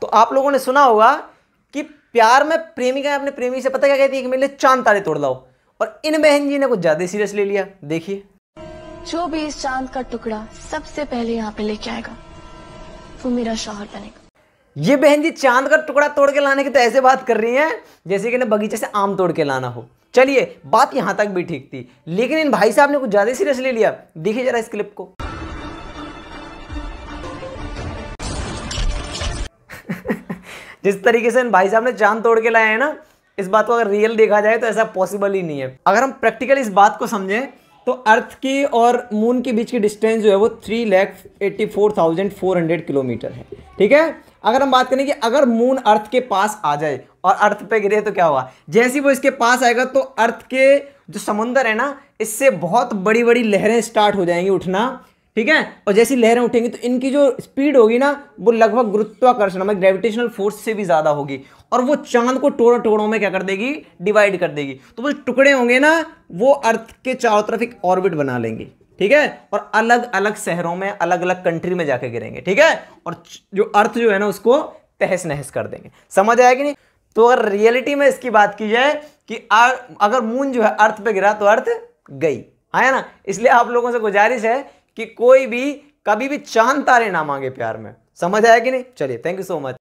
तो आप लोगों ने सुना होगा कि प्यार में प्रेमिका अपने प्रेमी से पता क्या कहती है कि मेरे लिए चांद तारे तोड़ लाओ और इन बहन जी ने कुछ ज्यादा सीरियस ले लिया देखिए जो भी इस चांद का टुकड़ा सबसे पहले यहाँ पे लेके आएगा वो मेरा शोहर बनेगा ये बहन जी चांद का टुकड़ा तोड़ के लाने की तो ऐसे बात कर रही हैं जैसे कि ना बगीचे से आम तोड़ के लाना हो चलिए बात यहां तक भी ठीक थी लेकिन इन भाई साहब ने कुछ ज़्यादा सीरियस ले लिया देखिए जरा इस क्लिप को जिस तरीके से भाई साहब ने चांद तोड़ के लाए हैं ना इस बात को अगर रियल देखा जाए तो ऐसा पॉसिबल ही नहीं है अगर हम प्रैक्टिकल इस बात को समझें तो अर्थ की और मून के बीच की डिस्टेंस जो है वो three lakh eighty four thousand four hundred kilometre है ठीक है अगर हम बात करें कि अगर मून अर्थ के पास आ जाए और अर्थ पे गिरे तो क्या होगा जैसे वो इसके पास आएगा तो अर्थ के जो समुंदर है ना इससे बहुत बड़ी बड़ी लहरें स्टार्ट हो जाएंगी उठना ठीक है और जैसी लहरें उठेंगी तो इनकी जो स्पीड होगी ना वो लगभग गुरुत्वाकर्षण मतलब ग्रेविटेशनल फोर्स से भी ज़्यादा होगी और वो चांद को टोड़ों टोड़ों में क्या कर देगी डिवाइड कर देगी तो वो टुकड़े होंगे ना वो अर्थ के चारों तरफ एक ऑर्बिट बना लेंगे ठीक है और अलग अलग शहरों में अलग अलग कंट्री में जाके गिरेंगे ठीक है और जो अर्थ जो है ना उसको तहस नहस कर देंगे समझ आया कि नहीं तो अगर रियलिटी में इसकी बात की जाए कि अगर मून जो है अर्थ पे गिरा तो अर्थ गई आया ना इसलिए आप लोगों से गुजारिश है कि कोई भी कभी भी चांद तारे ना मांगे प्यार में समझ आया कि नहीं चलिए थैंक यू सो मच